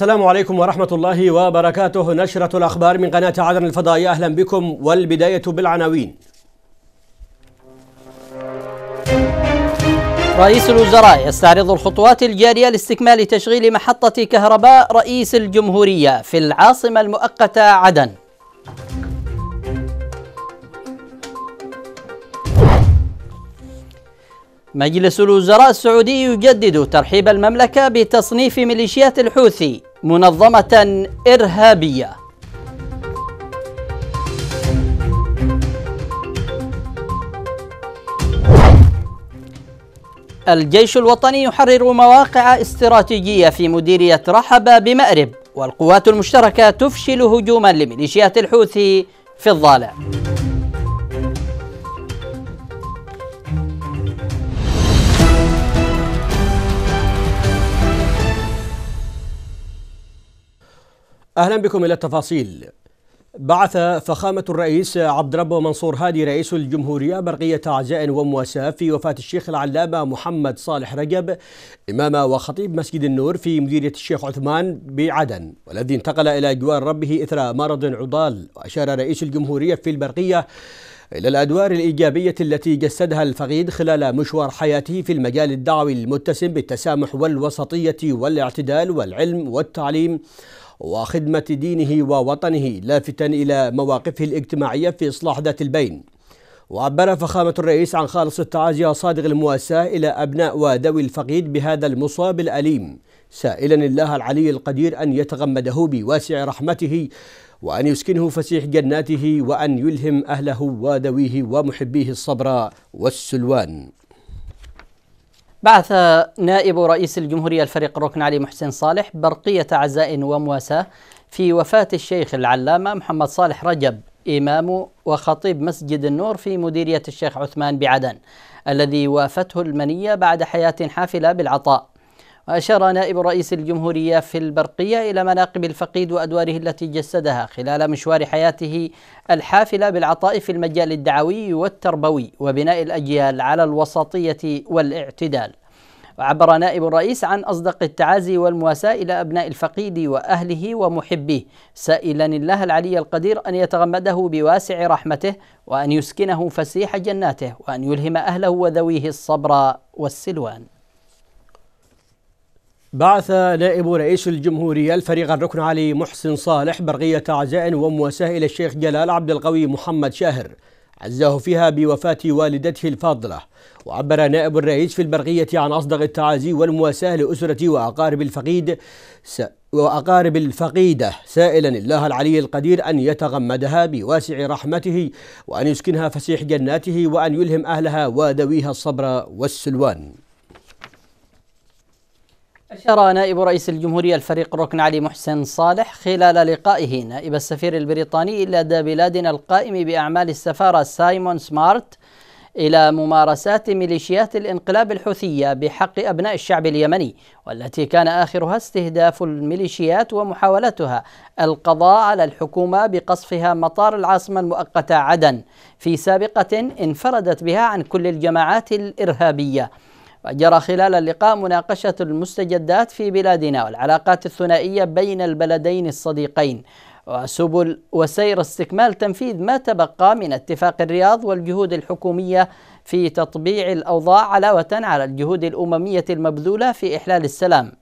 السلام عليكم ورحمة الله وبركاته نشرة الأخبار من قناة عدن الفضائية أهلا بكم والبداية بالعناوين رئيس الوزراء يستعرض الخطوات الجارية لاستكمال تشغيل محطة كهرباء رئيس الجمهورية في العاصمة المؤقتة عدن مجلس الوزراء السعودي يجدد ترحيب المملكة بتصنيف ميليشيات الحوثي منظمة إرهابية الجيش الوطني يحرر مواقع استراتيجية في مديرية رحبة بمأرب والقوات المشتركة تفشل هجوما لميليشيات الحوثي في الظالم أهلا بكم إلى التفاصيل بعث فخامة الرئيس عبد ربه منصور هادي رئيس الجمهورية برقية عزاء ومواساة في وفاة الشيخ العلامة محمد صالح رجب إمام وخطيب مسجد النور في مديرية الشيخ عثمان بعدن والذي انتقل إلى جوار ربه إثر مرض عضال وأشار رئيس الجمهورية في البرقية إلى الأدوار الإيجابية التي جسدها الفقيد خلال مشوار حياته في المجال الدعوي المتسم بالتسامح والوسطية والاعتدال والعلم والتعليم وخدمة دينه ووطنه لافتا إلى مواقفه الاجتماعية في إصلاح ذات البين وعبر فخامة الرئيس عن خالص التعازي صادق المواساة إلى أبناء وذوي الفقيد بهذا المصاب الأليم سائلا الله العلي القدير أن يتغمده بواسع رحمته وأن يسكنه فسيح جناته وأن يلهم أهله وذويه ومحبيه الصبر والسلوان بعث نائب رئيس الجمهورية الفريق ركن علي محسن صالح برقية عزاء ومواساة في وفاة الشيخ العلامة محمد صالح رجب إمام وخطيب مسجد النور في مديرية الشيخ عثمان بعدن الذي وافته المنية بعد حياة حافلة بالعطاء وأشار نائب رئيس الجمهورية في البرقية إلى مناقب الفقيد وأدواره التي جسدها خلال مشوار حياته الحافلة بالعطاء في المجال الدعوي والتربوي وبناء الأجيال على الوسطية والاعتدال وعبر نائب الرئيس عن أصدق التعازي والمواساة إلى أبناء الفقيد وأهله ومحبيه سائلا الله العلي القدير أن يتغمده بواسع رحمته وأن يسكنه فسيح جناته وأن يلهم أهله وذويه الصبر والسلوان بعث نائب رئيس الجمهورية الفريق الركن علي محسن صالح برغية عزاء ومواساة إلى الشيخ جلال عبد القوي محمد شاهر عزاه فيها بوفاة والدته الفاضلة وعبر نائب الرئيس في البرغية عن أصدق التعازي والمواساة لأسرة وأقارب الفقيد س... وأقارب الفقيدة سائلا الله العلي القدير أن يتغمدها بواسع رحمته وأن يسكنها فسيح جناته وأن يلهم أهلها وذويها الصبر والسلوان أشار نائب رئيس الجمهورية الفريق ركن علي محسن صالح خلال لقائه نائب السفير البريطاني لدى بلادنا القائم بأعمال السفارة سايمون سمارت إلى ممارسات ميليشيات الانقلاب الحوثية بحق أبناء الشعب اليمني والتي كان آخرها استهداف الميليشيات ومحاولتها القضاء على الحكومة بقصفها مطار العاصمة المؤقتة عدن في سابقة انفردت بها عن كل الجماعات الإرهابية وجرى خلال اللقاء مناقشة المستجدات في بلادنا والعلاقات الثنائية بين البلدين الصديقين وسبل وسير استكمال تنفيذ ما تبقى من اتفاق الرياض والجهود الحكومية في تطبيع الأوضاع علاوة على الجهود الأممية المبذولة في إحلال السلام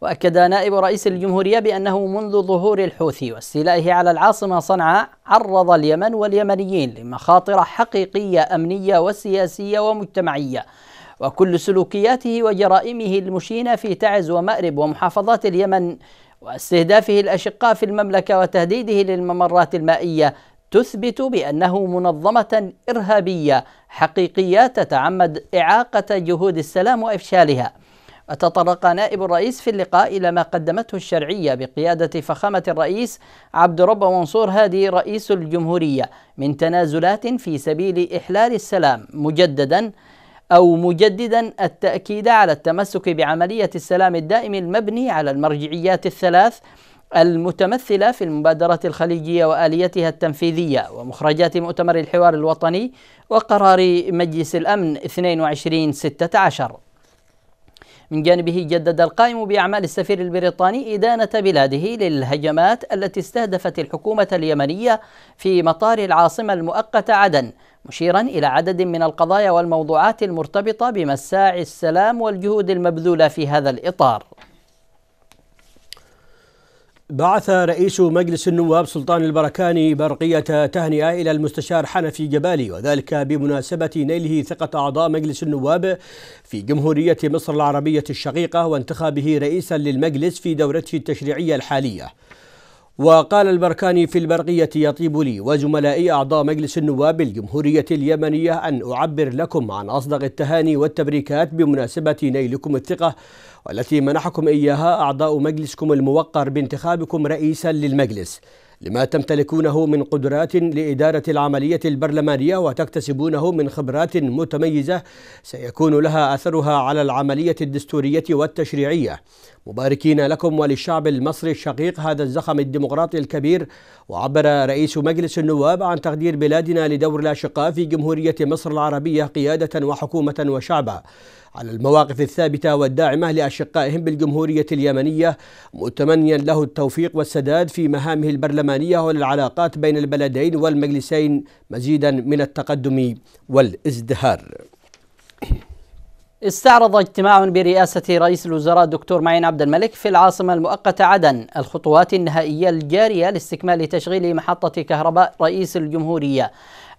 وأكد نائب رئيس الجمهورية بأنه منذ ظهور الحوثي واستيلائه على العاصمة صنعاء عرض اليمن واليمنيين لمخاطر حقيقية أمنية وسياسية ومجتمعية وكل سلوكياته وجرائمه المشينة في تعز ومأرب ومحافظات اليمن واستهدافه الأشقاء في المملكة وتهديده للممرات المائية تثبت بأنه منظمة إرهابية حقيقية تتعمد إعاقة جهود السلام وإفشالها وتطرق نائب الرئيس في اللقاء إلى ما قدمته الشرعية بقيادة فخامة الرئيس عبد رب منصور هادي رئيس الجمهورية من تنازلات في سبيل إحلال السلام مجددا أو مجددا التأكيد على التمسك بعملية السلام الدائم المبني على المرجعيات الثلاث المتمثلة في المبادرة الخليجية وآليتها التنفيذية ومخرجات مؤتمر الحوار الوطني وقرار مجلس الأمن 2216 من جانبه جدد القائم بأعمال السفير البريطاني إدانة بلاده للهجمات التي استهدفت الحكومة اليمنية في مطار العاصمة المؤقتة عدن مشيرا إلى عدد من القضايا والموضوعات المرتبطة بمساعي السلام والجهود المبذولة في هذا الإطار بعث رئيس مجلس النواب سلطان البركاني برقية تهنئة إلى المستشار حنفي جبالي وذلك بمناسبة نيله ثقة أعضاء مجلس النواب في جمهورية مصر العربية الشقيقة وانتخابه رئيسا للمجلس في دورته التشريعية الحالية وقال البركاني في البرقية يطيب لي وزملائي أعضاء مجلس النواب بالجمهورية اليمنية أن أعبر لكم عن أصدق التهاني والتبريكات بمناسبة نيلكم الثقة والتي منحكم إياها أعضاء مجلسكم الموقر بانتخابكم رئيسا للمجلس لما تمتلكونه من قدرات لإدارة العملية البرلمانية وتكتسبونه من خبرات متميزة سيكون لها أثرها على العملية الدستورية والتشريعية مباركين لكم وللشعب المصري الشقيق هذا الزخم الديمقراطي الكبير وعبر رئيس مجلس النواب عن تقدير بلادنا لدور الأشقاء في جمهورية مصر العربية قيادة وحكومة وشعبا على المواقف الثابتة والداعمة لأشقائهم بالجمهورية اليمنية متمنيا له التوفيق والسداد في مهامه البرلمانية وللعلاقات بين البلدين والمجلسين مزيدا من التقدم والازدهار استعرض اجتماع برئاسة رئيس الوزراء الدكتور معين عبد الملك في العاصمة المؤقتة عدن الخطوات النهائية الجارية لاستكمال تشغيل محطة كهرباء رئيس الجمهورية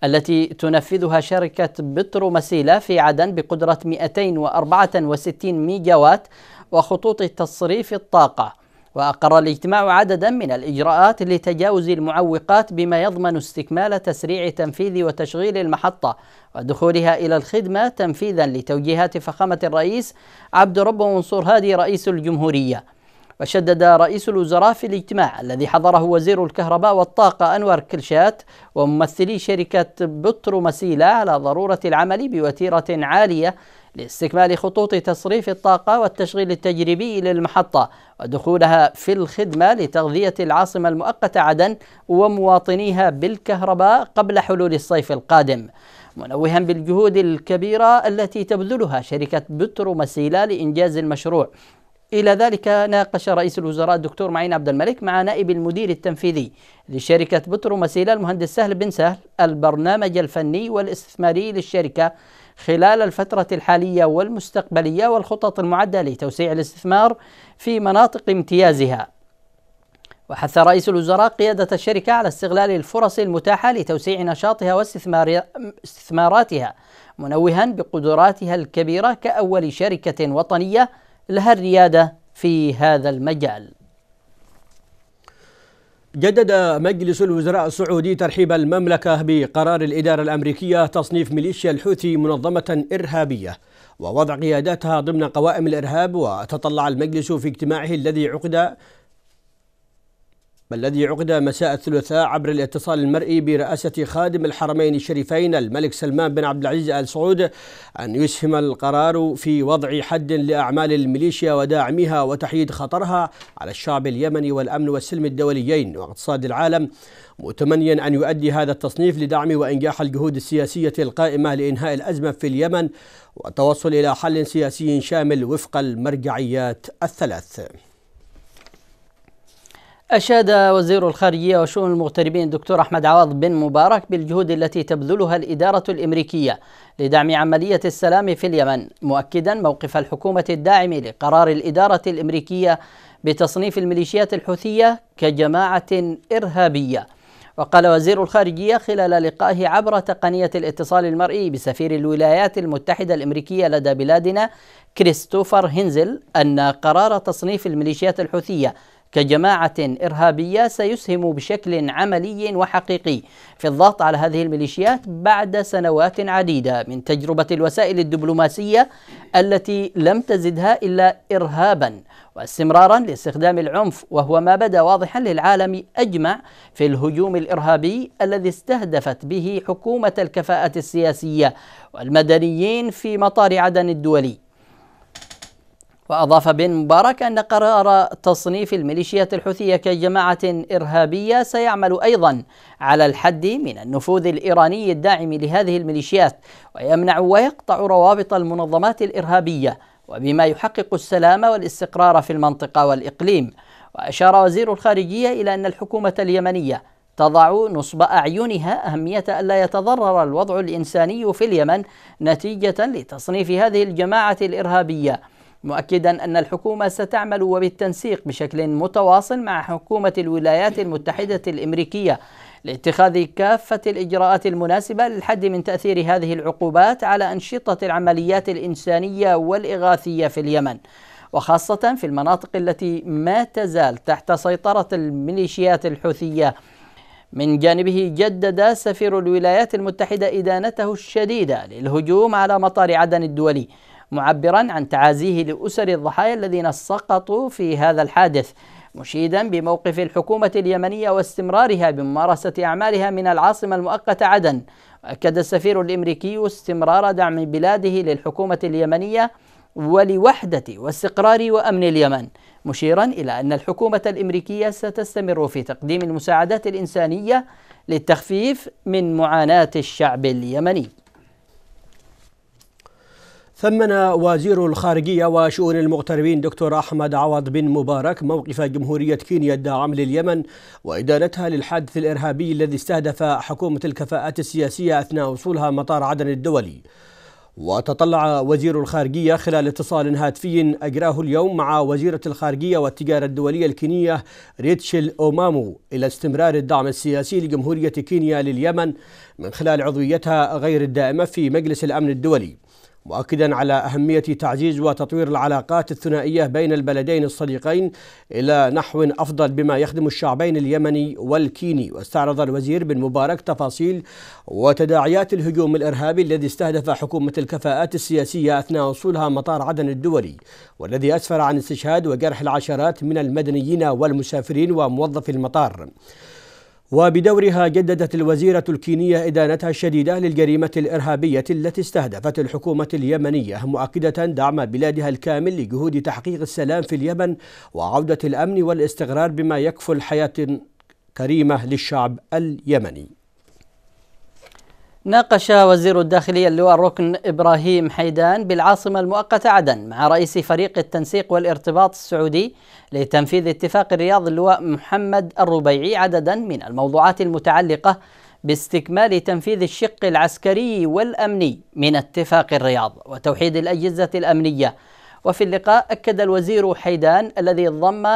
التي تنفذها شركة بترو مسيلة في عدن بقدرة 264 ميجاوات وخطوط تصريف الطاقة وأقر الاجتماع عددا من الإجراءات لتجاوز المعوقات بما يضمن استكمال تسريع تنفيذ وتشغيل المحطة ودخولها إلى الخدمة تنفيذا لتوجيهات فخامة الرئيس عبد رب منصور هادي رئيس الجمهورية وشدد رئيس الوزراء في الاجتماع الذي حضره وزير الكهرباء والطاقة أنور كلشات وممثلي شركة بترو مسيلة على ضرورة العمل بوتيرة عالية لاستكمال خطوط تصريف الطاقة والتشغيل التجريبي للمحطة ودخولها في الخدمة لتغذية العاصمة المؤقتة عدن ومواطنيها بالكهرباء قبل حلول الصيف القادم منوها بالجهود الكبيرة التي تبذلها شركة بترو مسيلة لإنجاز المشروع إلى ذلك ناقش رئيس الوزراء الدكتور معين عبد الملك مع نائب المدير التنفيذي لشركة بترو مسيلة المهندس سهل بن سهل البرنامج الفني والاستثماري للشركة خلال الفترة الحالية والمستقبلية والخطط المعدة لتوسيع الاستثمار في مناطق امتيازها. وحث رئيس الوزراء قيادة الشركة على استغلال الفرص المتاحة لتوسيع نشاطها واستثماراتها منوها بقدراتها الكبيرة كأول شركة وطنية لها الريادة في هذا المجال. جدد مجلس الوزراء السعودي ترحيب المملكة بقرار الإدارة الأمريكية تصنيف ميليشيا الحوثي منظمة إرهابية ووضع قياداتها ضمن قوائم الإرهاب وتطلع المجلس في اجتماعه الذي عقد الذي عقد مساء الثلاثاء عبر الاتصال المرئي برئاسة خادم الحرمين الشريفين الملك سلمان بن عبد العزيز آل سعود أن يسهم القرار في وضع حد لأعمال الميليشيا وداعمها وتحييد خطرها على الشعب اليمني والأمن والسلم الدوليين واقتصاد العالم متمنيا أن يؤدي هذا التصنيف لدعم وإنجاح الجهود السياسية القائمة لإنهاء الأزمة في اليمن والتوصل إلى حل سياسي شامل وفق المرجعيات الثلاث أشاد وزير الخارجية وشؤون المغتربين دكتور أحمد عوض بن مبارك بالجهود التي تبذلها الإدارة الإمريكية لدعم عملية السلام في اليمن مؤكدا موقف الحكومة الداعم لقرار الإدارة الإمريكية بتصنيف الميليشيات الحوثية كجماعة إرهابية وقال وزير الخارجية خلال لقائه عبر تقنية الاتصال المرئي بسفير الولايات المتحدة الأمريكية لدى بلادنا كريستوفر هينزل أن قرار تصنيف الميليشيات الحوثية كجماعة إرهابية سيسهم بشكل عملي وحقيقي في الضغط على هذه الميليشيات بعد سنوات عديدة من تجربة الوسائل الدبلوماسية التي لم تزدها إلا إرهابا واستمرارا لاستخدام العنف وهو ما بدا واضحا للعالم أجمع في الهجوم الإرهابي الذي استهدفت به حكومة الكفاءة السياسية والمدنيين في مطار عدن الدولي وأضاف بن مبارك أن قرار تصنيف الميليشيات الحوثية كجماعة إرهابية سيعمل أيضا على الحد من النفوذ الإيراني الداعم لهذه الميليشيات ويمنع ويقطع روابط المنظمات الإرهابية وبما يحقق السلام والاستقرار في المنطقة والإقليم وأشار وزير الخارجية إلى أن الحكومة اليمنية تضع نصب أعينها أهمية ألا يتضرر الوضع الإنساني في اليمن نتيجة لتصنيف هذه الجماعة الإرهابية مؤكدا أن الحكومة ستعمل وبالتنسيق بشكل متواصل مع حكومة الولايات المتحدة الأمريكية لاتخاذ كافة الإجراءات المناسبة للحد من تأثير هذه العقوبات على أنشطة العمليات الإنسانية والإغاثية في اليمن وخاصة في المناطق التي ما تزال تحت سيطرة الميليشيات الحوثية من جانبه جدد سفير الولايات المتحدة إدانته الشديدة للهجوم على مطار عدن الدولي معبرا عن تعازيه لأسر الضحايا الذين سقطوا في هذا الحادث مشيدا بموقف الحكومة اليمنية واستمرارها بممارسة أعمالها من العاصمة المؤقتة عدن أكد السفير الأمريكي استمرار دعم بلاده للحكومة اليمنية ولوحدة واستقرار وأمن اليمن مشيرا إلى أن الحكومة الأمريكية ستستمر في تقديم المساعدات الإنسانية للتخفيف من معاناة الشعب اليمني ثمن وزير الخارجية وشؤون المغتربين دكتور أحمد عوض بن مبارك موقف جمهورية كينيا الداعم لليمن وإدانتها للحادث الإرهابي الذي استهدف حكومة الكفاءات السياسية أثناء وصولها مطار عدن الدولي وتطلع وزير الخارجية خلال اتصال هاتفي أجراه اليوم مع وزيرة الخارجية والتجارة الدولية الكينية ريتشل أومامو إلى استمرار الدعم السياسي لجمهورية كينيا لليمن من خلال عضويتها غير الدائمة في مجلس الأمن الدولي مؤكدا على أهمية تعزيز وتطوير العلاقات الثنائية بين البلدين الصديقين إلى نحو أفضل بما يخدم الشعبين اليمني والكيني واستعرض الوزير بن مبارك تفاصيل وتداعيات الهجوم الإرهابي الذي استهدف حكومة الكفاءات السياسية أثناء وصولها مطار عدن الدولي والذي أسفر عن استشهاد وجرح العشرات من المدنيين والمسافرين وموظفي المطار وبدورها جددت الوزيرة الكينية إدانتها الشديدة للجريمة الإرهابية التي استهدفت الحكومة اليمنية مؤكدة دعم بلادها الكامل لجهود تحقيق السلام في اليمن وعودة الأمن والاستقرار بما يكفل حياة كريمة للشعب اليمني ناقش وزير الداخلية اللواء الركن إبراهيم حيدان بالعاصمة المؤقتة عدن مع رئيس فريق التنسيق والارتباط السعودي لتنفيذ اتفاق الرياض اللواء محمد الربيعي عددا من الموضوعات المتعلقة باستكمال تنفيذ الشق العسكري والأمني من اتفاق الرياض وتوحيد الأجهزة الأمنية وفي اللقاء أكد الوزير حيدان الذي ضم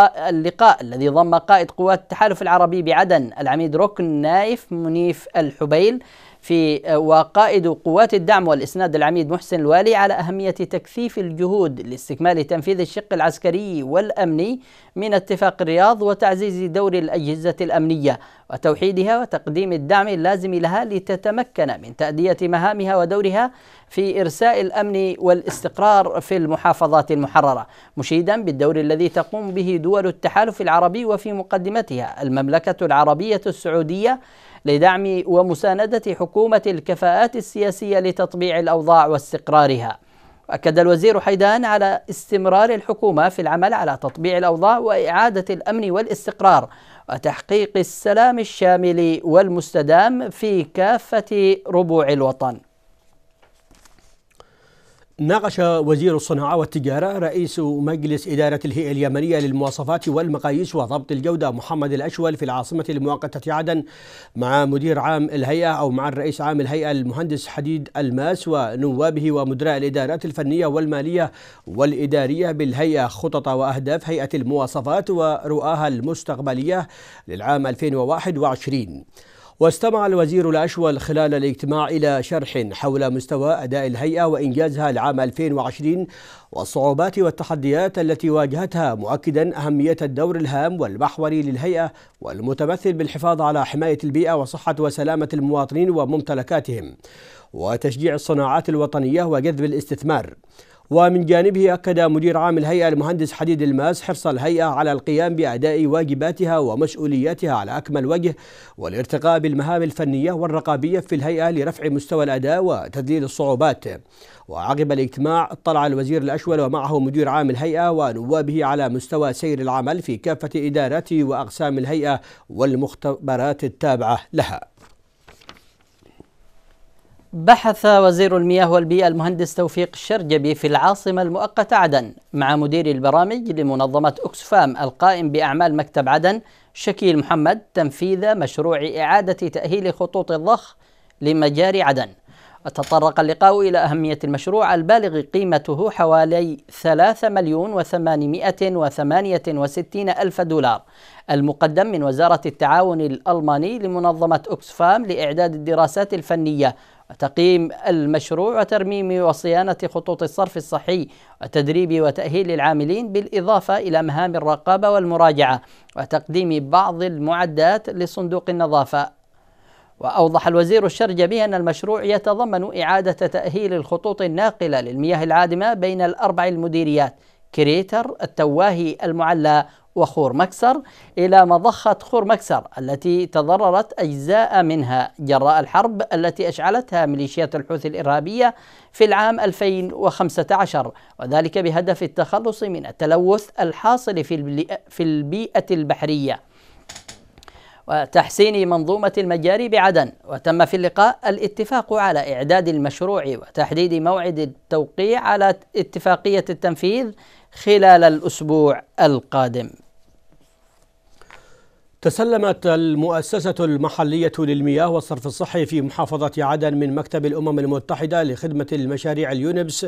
اللقاء الذي ضم قائد قوات التحالف العربي بعدن العميد ركن نايف منيف الحبيل في آه، وقائد قوات الدعم والإسناد العميد محسن الوالي على أهمية تكثيف الجهود لاستكمال تنفيذ الشق العسكري والأمني من اتفاق الرياض وتعزيز دور الأجهزة الأمنية وتوحيدها وتقديم الدعم اللازم لها لتتمكن من تأدية مهامها ودورها في إرساء الأمن والاستقرار في المحافظات المحررة مشيدا بالدور الذي تقوم به دول التحالف العربي وفي مقدمتها المملكة العربية السعودية لدعم ومساندة حكومة الكفاءات السياسية لتطبيع الأوضاع واستقرارها وأكد الوزير حيدان على استمرار الحكومة في العمل على تطبيع الأوضاع وإعادة الأمن والاستقرار وتحقيق السلام الشامل والمستدام في كافة ربوع الوطن ناقش وزير الصناعة والتجارة رئيس مجلس إدارة الهيئة اليمنية للمواصفات والمقاييس وضبط الجودة محمد الأشول في العاصمة المؤقتة عدن مع مدير عام الهيئة أو مع الرئيس عام الهيئة المهندس حديد الماس ونوابه ومدراء الإدارات الفنية والمالية والإدارية بالهيئة خطط وأهداف هيئة المواصفات ورؤاها المستقبلية للعام 2021 واستمع الوزير الأشول خلال الاجتماع إلى شرح حول مستوى أداء الهيئة وإنجازها لعام 2020 والصعوبات والتحديات التي واجهتها مؤكدا أهمية الدور الهام والمحوري للهيئة والمتمثل بالحفاظ على حماية البيئة وصحة وسلامة المواطنين وممتلكاتهم وتشجيع الصناعات الوطنية وجذب الاستثمار ومن جانبه أكد مدير عام الهيئة المهندس حديد الماس حرص الهيئة على القيام بأداء واجباتها ومسؤولياتها على أكمل وجه والارتقاء بالمهام الفنية والرقابية في الهيئة لرفع مستوى الأداء وتذليل الصعوبات وعقب الاجتماع اطلع الوزير الأشول ومعه مدير عام الهيئة ونوابه على مستوى سير العمل في كافة إدارات وأقسام الهيئة والمختبرات التابعة لها بحث وزير المياه والبيئة المهندس توفيق الشرجبي في العاصمة المؤقتة عدن مع مدير البرامج لمنظمة أكسفام القائم بأعمال مكتب عدن شكيل محمد تنفيذ مشروع إعادة تأهيل خطوط الضخ لمجاري عدن وتطرق اللقاء إلى أهمية المشروع البالغ قيمته حوالي 3 مليون و وستين ألف دولار المقدم من وزارة التعاون الألماني لمنظمة أكسفام لإعداد الدراسات الفنية وتقييم المشروع وترميم وصيانة خطوط الصرف الصحي وتدريب وتأهيل العاملين بالإضافة إلى مهام الرقابة والمراجعة وتقديم بعض المعدات لصندوق النظافة وأوضح الوزير الشرجبي أن المشروع يتضمن إعادة تأهيل الخطوط الناقلة للمياه العادمة بين الأربع المديريات كريتر التواهي المعلى وخور مكسر إلى مضخة خور مكسر التي تضررت أجزاء منها جراء الحرب التي أشعلتها ميليشيات الحوثي الإرهابية في العام 2015 وذلك بهدف التخلص من التلوث الحاصل في البيئة البحرية وتحسين منظومة المجاري بعدن وتم في اللقاء الاتفاق على إعداد المشروع وتحديد موعد التوقيع على اتفاقية التنفيذ خلال الأسبوع القادم تسلمت المؤسسة المحلية للمياه والصرف الصحي في محافظة عدن من مكتب الأمم المتحدة لخدمة المشاريع اليونبس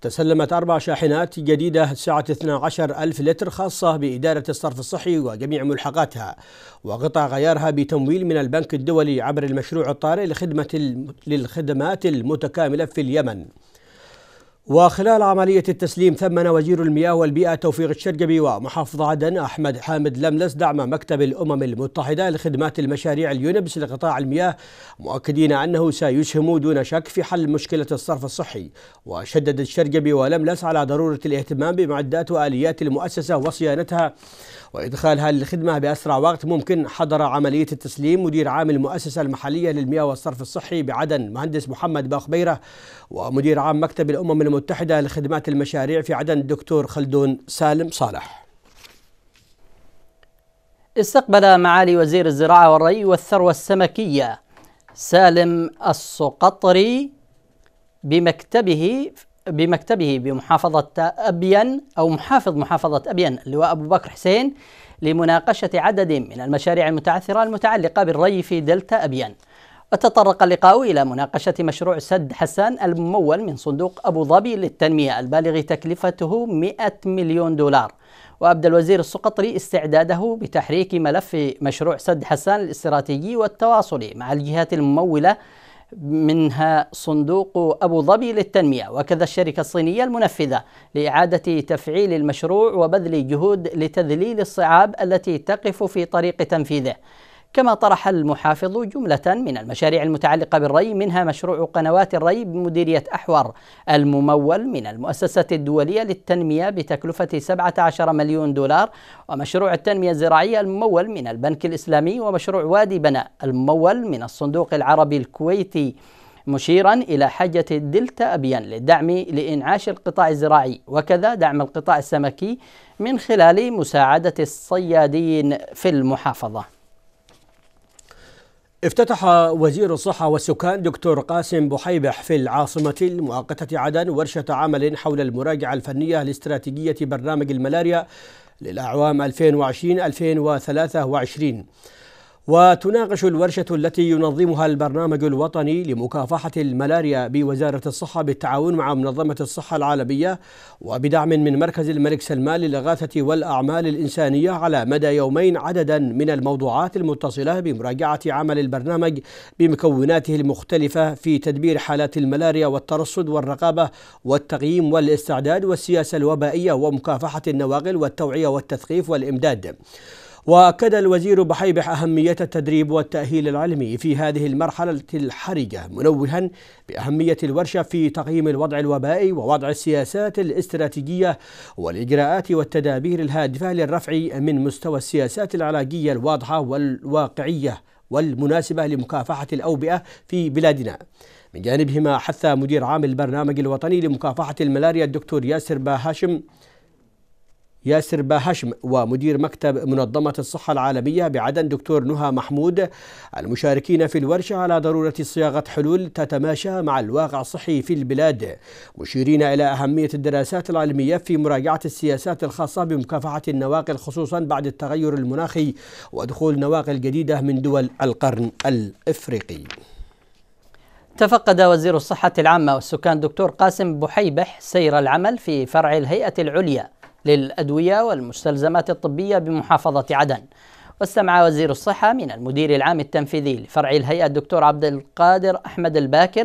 تسلمت أربع شاحنات جديدة سعة 12 ألف لتر خاصة بإدارة الصرف الصحي وجميع ملحقاتها وقطع غيارها بتمويل من البنك الدولي عبر المشروع الطارئ لخدمة للخدمات المتكاملة في اليمن وخلال عملية التسليم ثمن وزير المياه والبيئة توفيق الشرقبي ومحافظ عدن أحمد حامد لملس دعم مكتب الأمم المتحدة لخدمات المشاريع اليونبس لقطاع المياه مؤكدين أنه سيسهم دون شك في حل مشكلة الصرف الصحي وشدد الشرقبي ولملس على ضرورة الاهتمام بمعدات وآليات المؤسسة وصيانتها وإدخالها للخدمة بأسرع وقت ممكن حضر عملية التسليم مدير عام المؤسسة المحلية للمياه والصرف الصحي بعدن مهندس محمد باخبيرة ومدير عام مكتب الأمم المتحدة المتحدة لخدمات المشاريع في عدن الدكتور خلدون سالم صالح استقبل معالي وزير الزراعة والري والثروة السمكية سالم السقطري بمكتبه بمكتبه بمحافظة أبين أو محافظ محافظة أبين اللواء أبو بكر حسين لمناقشة عدد من المشاريع المتعثرة المتعلقة بالري في دلتا أبين وتطرق اللقاء إلى مناقشة مشروع سد حسان الممول من صندوق أبو ظبي للتنمية البالغ تكلفته 100 مليون دولار وأبدى الوزير السقطري استعداده بتحريك ملف مشروع سد حسان الاستراتيجي والتواصل مع الجهات الممولة منها صندوق أبو ظبي للتنمية وكذا الشركة الصينية المنفذة لإعادة تفعيل المشروع وبذل جهود لتذليل الصعاب التي تقف في طريق تنفيذه كما طرح المحافظ جملة من المشاريع المتعلقة بالري منها مشروع قنوات الري بمديرية أحور الممول من المؤسسة الدولية للتنمية بتكلفة 17 مليون دولار ومشروع التنمية الزراعية الممول من البنك الإسلامي ومشروع وادي بناء الممول من الصندوق العربي الكويتي مشيرا إلى حاجة دلتا أبيان للدعم لإنعاش القطاع الزراعي وكذا دعم القطاع السمكي من خلال مساعدة الصيادين في المحافظة افتتح وزير الصحة والسكان دكتور قاسم بحيبح في العاصمة المؤقتة عدن ورشة عمل حول المراجعة الفنية لاستراتيجية برنامج الملاريا للأعوام 2020-2023 وتناقش الورشة التي ينظمها البرنامج الوطني لمكافحة الملاريا بوزارة الصحة بالتعاون مع منظمة الصحة العالمية وبدعم من مركز الملك سلمان للإغاثة والأعمال الإنسانية على مدى يومين عددا من الموضوعات المتصلة بمراجعة عمل البرنامج بمكوناته المختلفة في تدبير حالات الملاريا والترصد والرقابة والتقييم والاستعداد والسياسة الوبائية ومكافحة النواقل والتوعية والتثقيف والإمداد. واكد الوزير بحيبح اهميه التدريب والتاهيل العلمي في هذه المرحله الحرجه منوها باهميه الورشه في تقييم الوضع الوبائي ووضع السياسات الاستراتيجيه والاجراءات والتدابير الهادفه للرفع من مستوى السياسات العلاجيه الواضحه والواقعيه والمناسبة لمكافحة الأوبئة في بلادنا من جانبهما حث مدير عام البرنامج الوطني لمكافحة الملاريا الدكتور ياسر باهاشم ياسر باهشم ومدير مكتب منظمة الصحة العالمية بعدن دكتور نهى محمود المشاركين في الورشة على ضرورة صياغة حلول تتماشى مع الواقع الصحي في البلاد مشيرين إلى أهمية الدراسات العلمية في مراجعة السياسات الخاصة بمكافحة النواقل خصوصا بعد التغير المناخي ودخول نواقل جديدة من دول القرن الإفريقي تفقد وزير الصحة العامة والسكان دكتور قاسم بحيبح سير العمل في فرع الهيئة العليا للأدوية والمستلزمات الطبية بمحافظة عدن واستمع وزير الصحة من المدير العام التنفيذي لفرع الهيئة الدكتور عبد القادر أحمد الباكر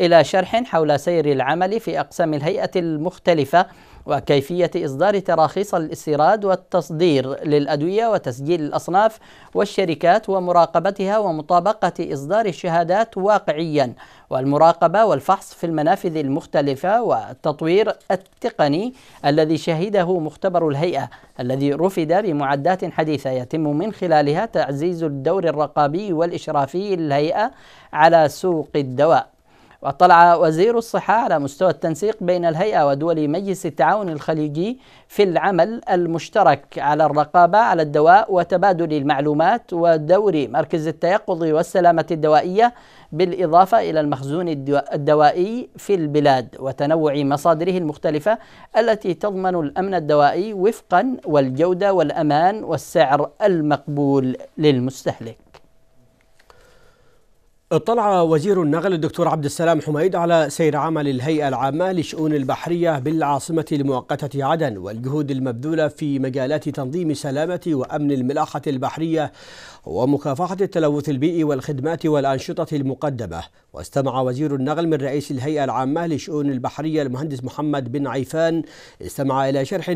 إلى شرح حول سير العمل في أقسام الهيئة المختلفة وكيفية إصدار تراخيص الاستيراد والتصدير للأدوية وتسجيل الأصناف والشركات ومراقبتها ومطابقة إصدار الشهادات واقعيا والمراقبة والفحص في المنافذ المختلفة والتطوير التقني الذي شهده مختبر الهيئة الذي رفد بمعدات حديثة يتم من خلالها تعزيز الدور الرقابي والإشرافي للهيئة على سوق الدواء واطلع وزير الصحة على مستوى التنسيق بين الهيئة ودول مجلس التعاون الخليجي في العمل المشترك على الرقابة على الدواء وتبادل المعلومات ودور مركز التيقظ والسلامة الدوائية بالإضافة إلى المخزون الدوائي في البلاد وتنوع مصادره المختلفة التي تضمن الأمن الدوائي وفقا والجودة والأمان والسعر المقبول للمستهلك اطلع وزير النقل الدكتور عبد السلام حميد على سير عمل الهيئة العامة لشؤون البحرية بالعاصمة المؤقتة عدن والجهود المبذولة في مجالات تنظيم سلامة وأمن الملاحة البحرية ومكافحة التلوث البيئي والخدمات والأنشطة المقدمة واستمع وزير النغل من رئيس الهيئة العامة لشؤون البحرية المهندس محمد بن عيفان استمع إلى شرح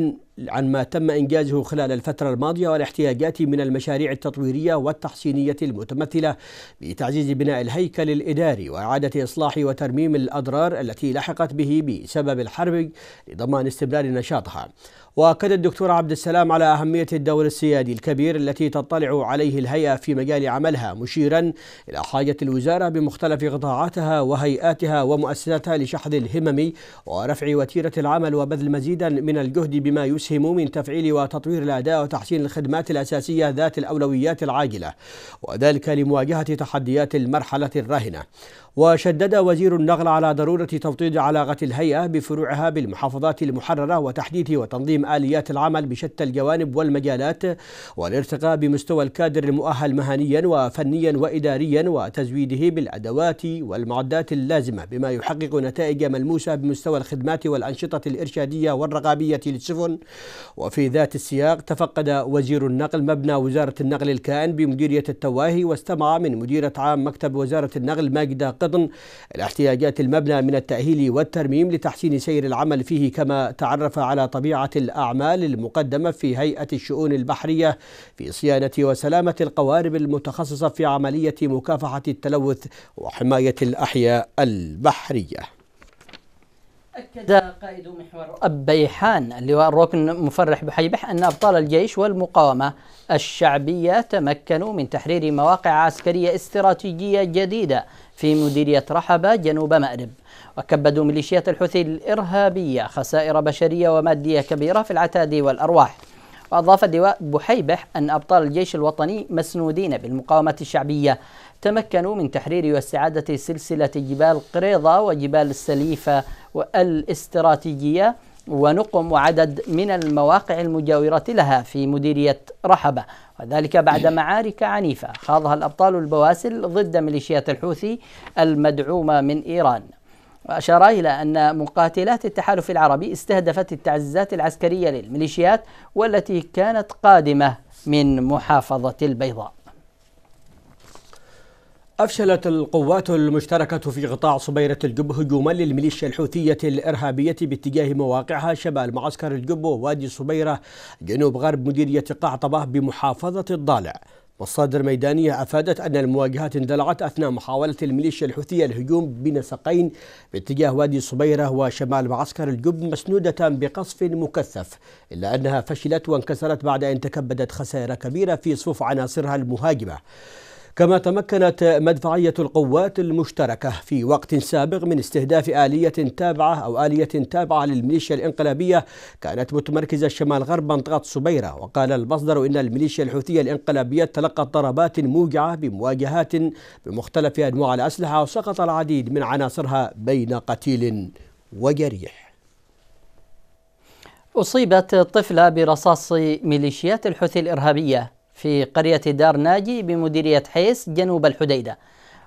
عن ما تم إنجازه خلال الفترة الماضية والاحتياجات من المشاريع التطويرية والتحسينية المتمثلة بتعزيز بناء الهيكل الإداري وإعادة إصلاح وترميم الأضرار التي لحقت به بسبب الحرب لضمان استمرار نشاطها واكد الدكتور عبد السلام على اهميه الدور السيادي الكبير التي تطلع عليه الهيئه في مجال عملها مشيرا الى حاجه الوزاره بمختلف قطاعاتها وهيئاتها ومؤسساتها لشحذ الهمم ورفع وتيره العمل وبذل مزيدا من الجهد بما يسهم من تفعيل وتطوير الاداء وتحسين الخدمات الاساسيه ذات الاولويات العاجله وذلك لمواجهه تحديات المرحله الراهنه وشدد وزير النقل على ضرورة توطيد علاقة الهيئة بفروعها بالمحافظات المحررة وتحديث وتنظيم آليات العمل بشتى الجوانب والمجالات والارتقاء بمستوى الكادر المؤهل مهنيا وفنيا وإداريا وتزويده بالأدوات والمعدات اللازمة بما يحقق نتائج ملموسة بمستوى الخدمات والأنشطة الإرشادية والرقابية للسفن وفي ذات السياق تفقد وزير النقل مبنى وزارة النقل الكائن بمديرية التواهي واستمع من مديرة عام مكتب وزارة النقل ماجدة تحتضن الاحتياجات المبنى من التأهيل والترميم لتحسين سير العمل فيه كما تعرف على طبيعة الأعمال المقدمة في هيئة الشؤون البحرية في صيانة وسلامة القوارب المتخصصة في عملية مكافحة التلوث وحماية الأحياء البحرية أكد قائد محور أبيحان اللواء الركن مفرح بحيبح أن أبطال الجيش والمقاومة الشعبية تمكنوا من تحرير مواقع عسكرية استراتيجية جديدة في مديرية رحبة جنوب مأرب وكبدوا ميليشيات الحوثي الإرهابية خسائر بشرية ومادية كبيرة في العتاد والأرواح وأضاف اللواء بحيبح أن أبطال الجيش الوطني مسنودين بالمقاومة الشعبية تمكنوا من تحرير واستعادة سلسلة جبال قريضة وجبال السليفة والاستراتيجية ونقم وعدد من المواقع المجاورة لها في مديرية رحبة وذلك بعد إيه. معارك عنيفة خاضها الأبطال البواسل ضد ميليشيات الحوثي المدعومة من إيران وأشار إلى أن مقاتلات التحالف العربي استهدفت التعزيزات العسكرية للميليشيات والتي كانت قادمة من محافظة البيضاء أفشلت القوات المشتركة في قطاع صبيرة الجب هجوما للميليشيا الحوثية الإرهابية باتجاه مواقعها شمال معسكر الجب ووادي صبيرة جنوب غرب مديرية قعطبة بمحافظة الضالع مصادر ميدانية أفادت أن المواجهات اندلعت أثناء محاولة الميليشيا الحوثية الهجوم بنسقين باتجاه وادي صبيرة وشمال معسكر الجب مسنودة بقصف مكثف إلا أنها فشلت وانكسرت بعد أن تكبدت خسائر كبيرة في صفوف عناصرها المهاجمة كما تمكنت مدفعية القوات المشتركة في وقت سابق من استهداف آلية تابعة أو آلية تابعة للميليشيا الإنقلابية كانت متمركزة شمال غرب منطقة صبيرة وقال المصدر إن الميليشيا الحوثية الإنقلابية تلقت ضربات موجعة بمواجهات بمختلف أنواع الأسلحة وسقط العديد من عناصرها بين قتيل وجريح أصيبت طفلة برصاص ميليشيات الحوثي الإرهابية في قرية دار ناجي بمديرية حيس جنوب الحديدة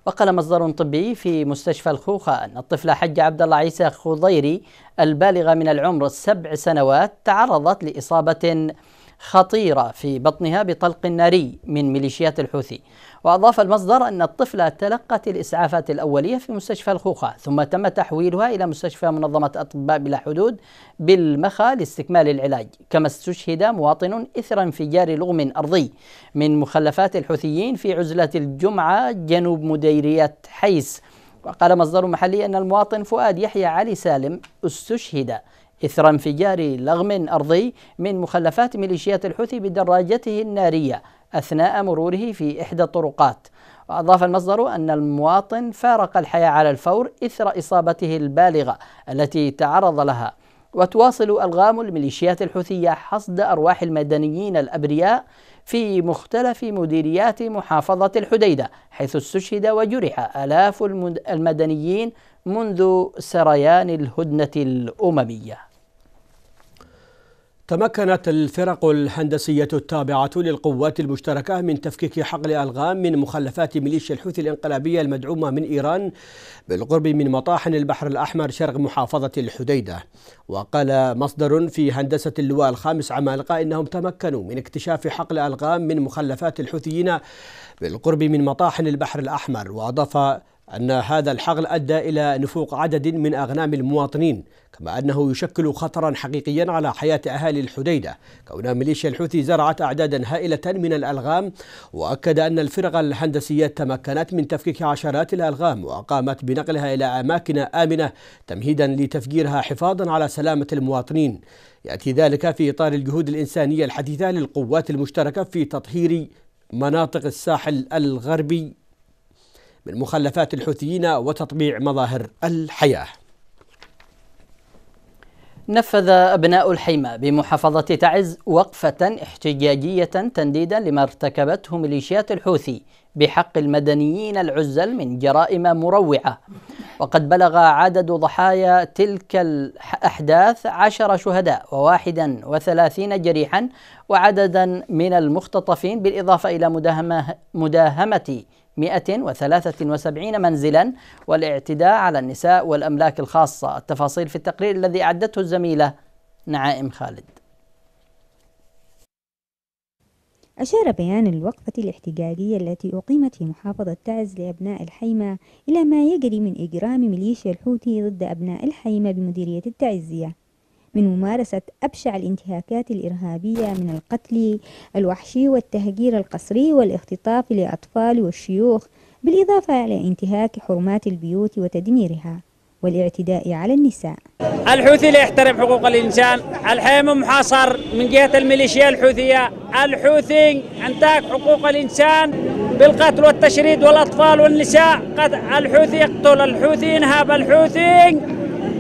وقال مصدر طبي في مستشفى الخوخة أن الطفلة حج عبد الله عيسى خضيري البالغة من العمر السبع سنوات تعرضت لإصابة خطيرة في بطنها بطلق ناري من ميليشيات الحوثي وأضاف المصدر أن الطفلة تلقت الإسعافات الأولية في مستشفى الخوخة ثم تم تحويلها إلى مستشفى منظمة أطباء بلا حدود بالمخا لاستكمال العلاج كما استشهد مواطن إثر انفجار لغم أرضي من مخلفات الحوثيين في عزلة الجمعة جنوب مديرية حيس وقال مصدر محلي أن المواطن فؤاد يحيى علي سالم استشهد إثر انفجار لغم أرضي من مخلفات ميليشيات الحوثي بدراجته النارية أثناء مروره في إحدى الطرقات وأضاف المصدر أن المواطن فارق الحياة على الفور إثر إصابته البالغة التي تعرض لها وتواصل ألغام الميليشيات الحوثية حصد أرواح المدنيين الأبرياء في مختلف مديريات محافظة الحديدة حيث استشهد وجرح آلاف المدنيين منذ سريان الهدنة الأممية تمكنت الفرق الهندسية التابعة للقوات المشتركة من تفكيك حقل ألغام من مخلفات ميليشيا الحوثي الانقلابية المدعومة من إيران بالقرب من مطاحن البحر الأحمر شرق محافظة الحديدة وقال مصدر في هندسة اللواء الخامس عمالقة إنهم تمكنوا من اكتشاف حقل ألغام من مخلفات الحوثيين بالقرب من مطاحن البحر الأحمر وأضاف أن هذا الحقل أدى إلى نفوق عدد من أغنام المواطنين كما أنه يشكل خطرا حقيقيا على حياة أهالي الحديدة كون ميليشيا الحوثي زرعت أعدادا هائلة من الألغام وأكد أن الفرق الهندسية تمكنت من تفكيك عشرات الألغام وقامت بنقلها إلى أماكن آمنة تمهيدا لتفجيرها حفاظا على سلامة المواطنين يأتي ذلك في إطار الجهود الإنسانية الحديثة للقوات المشتركة في تطهير مناطق الساحل الغربي من مخلفات الحوثيين وتطبيع مظاهر الحياه نفذ أبناء الحيمة بمحافظة تعز وقفة احتجاجية تنديدا لما ارتكبته ميليشيات الحوثي بحق المدنيين العزل من جرائم مروعة وقد بلغ عدد ضحايا تلك الأحداث عشر شهداء وواحدا وثلاثين جريحا وعددا من المختطفين بالإضافة إلى مداهمة, مداهمة 173 منزلا والاعتداء على النساء والأملاك الخاصة التفاصيل في التقرير الذي أعدته الزميلة نعائم خالد أشار بيان الوقفة الاحتجاجية التي أقيمت في محافظة تعز لأبناء الحيمة إلى ما يجري من إجرام ميليشيا الحوثي ضد أبناء الحيمة بمديرية التعزية من ممارسة أبشع الانتهاكات الإرهابية من القتل الوحشي والتهجير القسري والاختطاف لأطفال والشيوخ بالإضافة إلى انتهاك حرمات البيوت وتدميرها والاعتداء على النساء الحوثي لا يحترم حقوق الإنسان الحيم محاصر من جهة الميليشيا الحوثية الحوثي انتهك حقوق الإنسان بالقتل والتشريد والأطفال والنساء الحوثي يقتل الحوثي ينهب الحوثي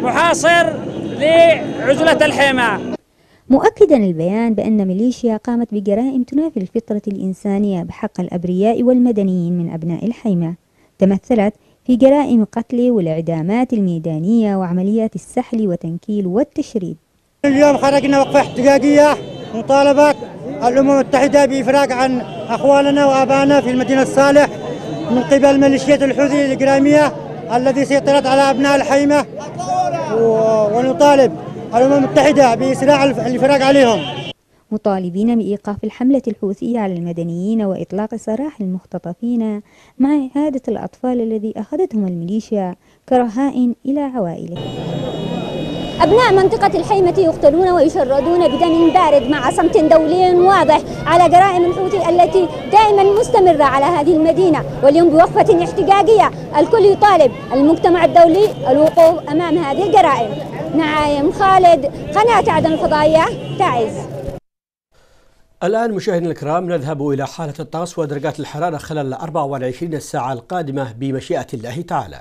محاصر لعزلة الحماة مؤكدا البيان بأن ميليشيا قامت بجرائم تنافي الفطرة الإنسانية بحق الأبرياء والمدنيين من أبناء الحيمة تمثلت في جرائم قتل والإعدامات الميدانية وعمليات السحل وتنكيل والتشريد اليوم خرجنا وقفة احتجاجية مطالبة الأمم المتحدة بإفراج عن أخواننا وأبانا في المدينة الصالح من قبل ميليشيات الحوثي الإجرامية الذي سيطرت على أبناء الحيمة ونطالب الأمم المتحدة بإسراع الفراق عليهم مطالبين بإيقاف الحملة الحوثية على المدنيين وإطلاق سراح المختطفين مع إعادة الأطفال الذي أخذتهم الميليشيا كرهائن إلى عوائلهم أبناء منطقة الحيمة يقتلون ويشردون بدم بارد مع صمت دولي واضح على جرائم الحوثي التي دائما مستمرة على هذه المدينة واليوم بوقفة احتجاجية الكل يطالب المجتمع الدولي الوقوف أمام هذه الجرائم نعيم خالد قناة عدن الفضائية تعز الآن مشاهدينا الكرام نذهب إلى حالة الطقس ودرجات الحرارة خلال 24 ساعة القادمة بمشيئة الله تعالى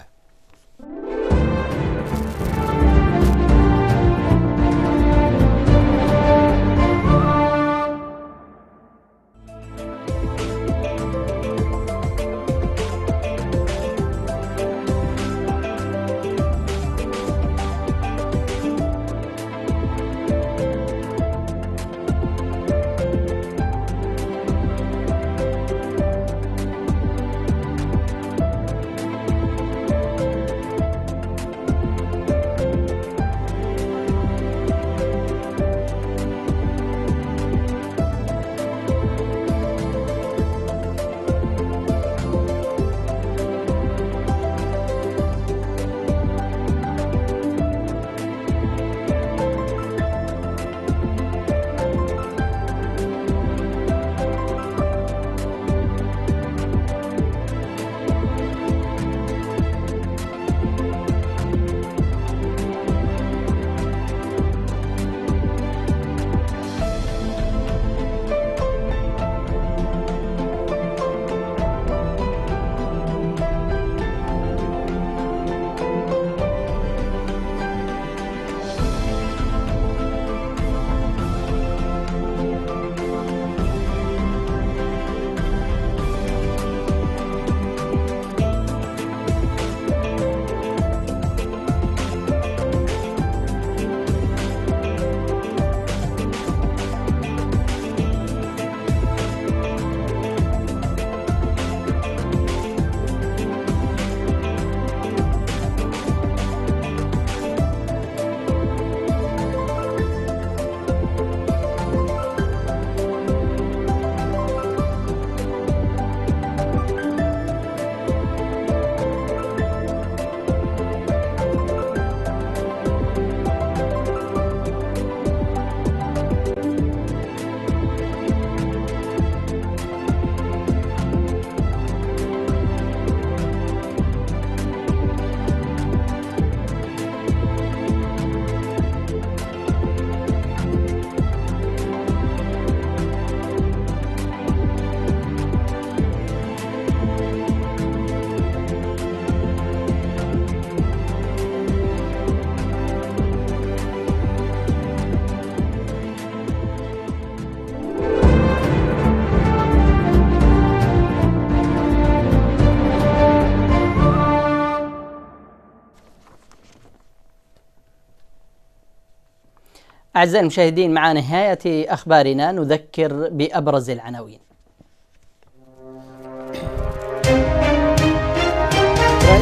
أعزائي المشاهدين مع نهاية أخبارنا نذكر بأبرز العناوين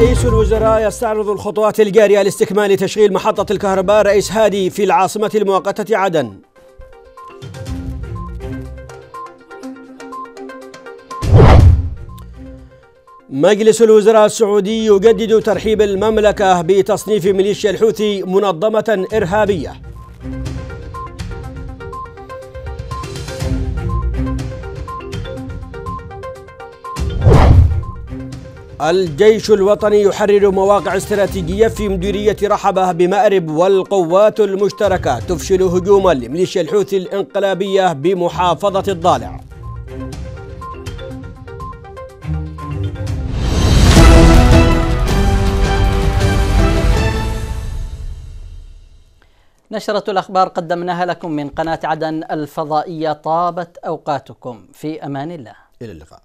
رئيس الوزراء يستعرض الخطوات الجارية لاستكمال تشغيل محطة الكهرباء رئيس هادي في العاصمة المؤقتة عدن مجلس الوزراء السعودي يجدد ترحيب المملكة بتصنيف ميليشيا الحوثي منظمة إرهابية الجيش الوطني يحرر مواقع استراتيجية في مديرية رحبة بمأرب والقوات المشتركة تفشل هجوما لميليشيا الحوثي الانقلابية بمحافظة الضالع نشرة الأخبار قدمناها لكم من قناة عدن الفضائية طابت أوقاتكم في أمان الله إلى اللقاء